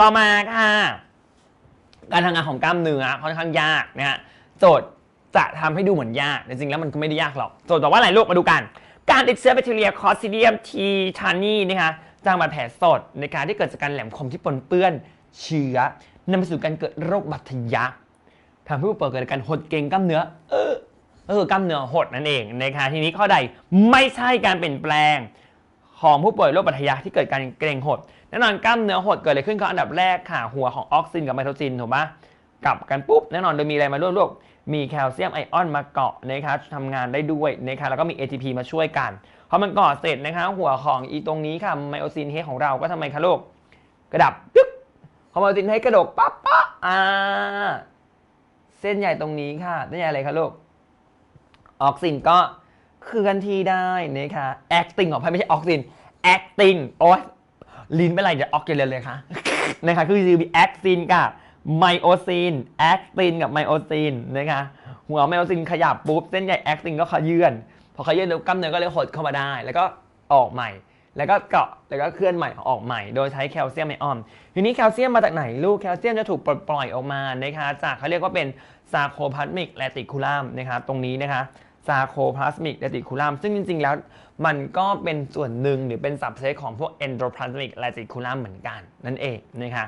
ต่อมาค่ะการทำงานของกล้ามเนื้อค่อนข้างยากนะฮะ โจทย์จะทำให้ดูเหมือนยากแต่จริงแล้วมันก็ไม่ได้ยากหรอกโจทย์บอกว่าอะไรลูกมาดูกัน การติดเชื้อแบคทีเรียคอซิเดียมทีทานีนะคะจางบาดแผลสด ในการที่เกิดจากการแหลมคมที่ปนเปื้อนเชื้อนำไปสู่การเกิดโรคบาดทะยักทำให้ผู้ป่วยเกิดการหดเกรงกล้ามเนื้อเออก็คือกล้ามเนื้อหดนั่นเองนะคะทีนี้ข้อใดไม่ใช่การเปลี่ยนแปลงของผู้ป่วยโรคปัทยาที่เกิดการเกร็งหด แน่นอนกล้ามเนื้อหดเกิดอะไรขึ้นก็อันดับแรกค่ะหัวของออกซินกับไมโทซินถูกไหมกลับกันปุ๊บแน่นอนโดยมีอะไรมาร่วมโลกมีแคลเซียมไอออนมาเกาะนะคะทำงานได้ด้วยนะคะแล้วก็มี ATP มาช่วยกัน พอมันก่อเสร็จนะคะหัวของอีตรงนี้ค่ะไมโอซินเฮของเราก็ทำไมคะลูกกระดับปึ๊บพอไมโอซินเฮกระดกปั๊บปั๊บอ่าเส้นใหญ่ตรงนี้ค่ะเส้นใหญ่อะไรคะลูกออกซินก็เคลื่อนที่ได้นะคะ acting ออยไม่ใช่กซ i n acting โอ้ยลิ้นไม่ไรจะออกเกลียนเลยค่ะนะคะ คือคือ actin กับ myosin actin กับ myosin นะคะ หัว myosin ขยับปุ๊บเส้นใหญ่ actin ก็ขยื่นพอขยื่นแล้วกล้ามเนื้อก็เลยหดเข้ามาได้ แล้วก็ออกใหม่ แล้วก็เกาะแล้วก็เคลื่อนใหม่ออกใหม่ โดยใช้แคลเซียมไอออน ทีนี้แคลเซียมมาจากไหน ลูกแคลเซียมจะถูกปลปล่อยออกมานะคะ จากเขาเรียกว่าเป็นซาโคพลาสมิกแลติคูลัมนะคะตรงนี้นะคะซาโคพลาสมิกเดติคูลัมซึ่งจริง ๆ แล้วมันก็เป็นส่วนหนึ่งหรือเป็นสับเซตของพวกเอนโดพลาสมิกเดติคูลัมเหมือนกัน นั่นเองนะคะ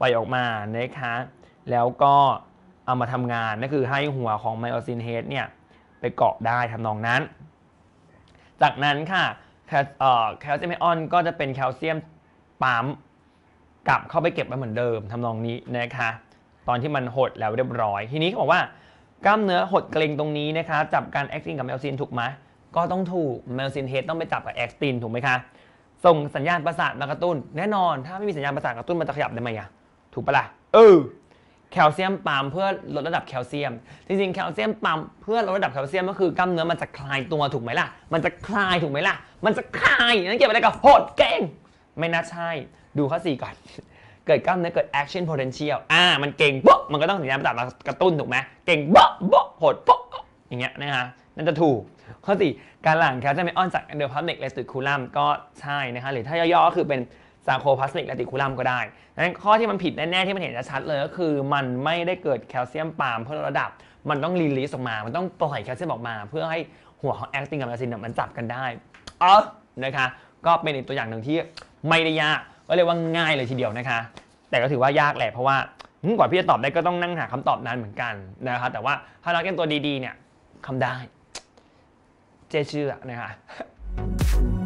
ปล่อยออกมานะคะแล้วก็เอามาทำงานนั่นคือให้หัวของไมโอซินเฮดเนี่ยไปเกาะได้ทำนองนั้น จากนั้นค่ะแคลเซียมไอออนก็จะเป็นแคลเซียมปั๊มกลับเข้าไปเก็บไว้เหมือนเดิมทำนองนี้นะคะตอนที่มันหดแล้วเรียบร้อยทีนี้เขาบอกว่ากล้ามเนื้อหดเกร็งตรงนี้นะคะจับการแอคตินกับเมลซินถูกไหมก็ต้องถูกเมลซินเฮดต้องไปจับกับแอคตินถูกไหมคะส่งสัญญาณประสาทมากระตุ้นแน่นอน ถ้าไม่มีสัญญาณประสาทกระตุ้นมันจะขยับได้ไหมอะถูกปะละ่ะเออแคลเซียมปั๊มเพื่อลดระดับแคลเซียมจริงๆแคลเซียมปั๊มเพื่อลดระดับแคลเซียมก็คือกล้ามเนื้อมันจะคลายตัวถูกไหมล่ะ มันจะคลายถูกไหมล่ะ มันจะคลายนั่นเกี่ยวอะไรกับหดเก่งไม่น่าใช่ดูข้อสี่ก่อนเกิดกล้ามเนื้อเกิด action potential อ่า มันเก่ง ปุ๊บ มันก็ต้องสัญญาณประสาทกระตุ้นถูกไหม เก่งบ๊ปบ๊บหด ปุ๊บ อย่างเงี้ยนะฮะ นั่นจะถูก ข้อ่การหลั่งแคลเซียมไอออนจากเดอร์พับเน็กเลสติคูลัมก็ใช่นะฮะหรือถ้าย่อๆก็คือเป็นซาโคพลาสติกเลสติคูลัมก็ได้นั้นข้อที่มันผิดแน่ๆ ที่มันเห็นชัดเลย ก็คือมันไม่ได้เกิดแคลเซียมปาล์มเพื่อระดับ มันต้องรีลีสออกมา มันต้องปล่อยแคลเซียมออกมา เพื่อให้หัวของแอคตินกับแอซินมันจับกันได้ออนะคะก็เป็นอีกตัวอย่างหนึ่งที่ไม่ได้ยากก็เรียกว่าง่ายเลยทีเดียวนะคะ แต่ก็ถือว่ายากแหละเพราะว่ากว่าพี่จะตอบได้ก็ต้องนั่งหาคำตอบนานเหมือนกันนะครับแต่ว่าถ้ารักกันตัวดีๆเนี่ยคำได้ เจ๊เชื่อนะคะ